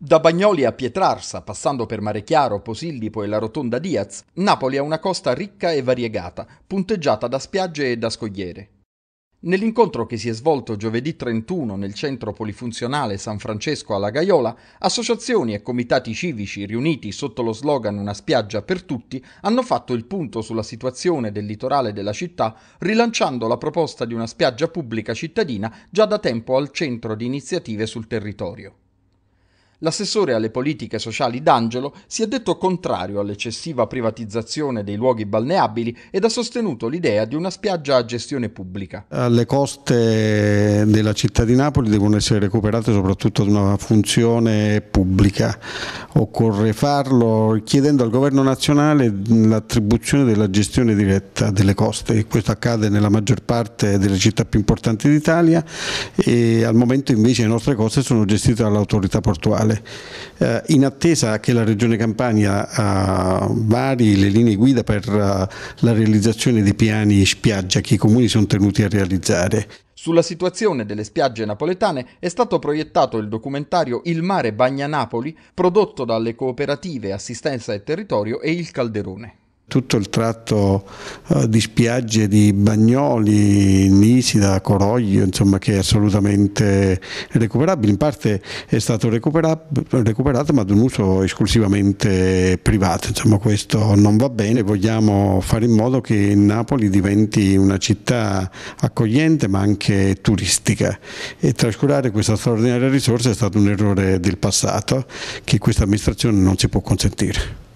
Da Bagnoli a Pietrarsa, passando per Marechiaro, Posillipo e la Rotonda Diaz, Napoli ha una costa ricca e variegata, punteggiata da spiagge e da scogliere. Nell'incontro che si è svolto giovedì 31 nel centro polifunzionale San Francesco alla Gaiola, associazioni e comitati civici riuniti sotto lo slogan Una spiaggia per tutti hanno fatto il punto sulla situazione del litorale della città, rilanciando la proposta di una spiaggia pubblica cittadina già da tempo al centro di iniziative sul territorio. L'assessore alle politiche sociali D'Angelo si è detto contrario all'eccessiva privatizzazione dei luoghi balneabili ed ha sostenuto l'idea di una spiaggia a gestione pubblica. Le coste della città di Napoli devono essere recuperate soprattutto da una funzione pubblica. Occorre farlo chiedendo al governo nazionale l'attribuzione della gestione diretta delle coste. Questo accade nella maggior parte delle città più importanti d'Italia e al momento invece le nostre coste sono gestite dall'autorità portuale regionale. Eh, in attesa che la Regione Campania eh, vari le linee guida per eh, la realizzazione dei piani spiaggia che i comuni sono tenuti a realizzare. Sulla situazione delle spiagge napoletane è stato proiettato il documentario Il mare bagna Napoli, prodotto dalle cooperative Assistenza e Territorio e Il Calderone. Tutto il tratto eh, di spiagge di Bagnoli, Nisida, Coroglio, insomma, che è assolutamente recuperabile. In parte è stato recuperato ma ad un uso esclusivamente privato. Insomma, questo non va bene. Vogliamo fare in modo che Napoli diventi una città accogliente ma anche turistica e trascurare questa straordinaria risorsa è stato un errore del passato che questa amministrazione non si può consentire.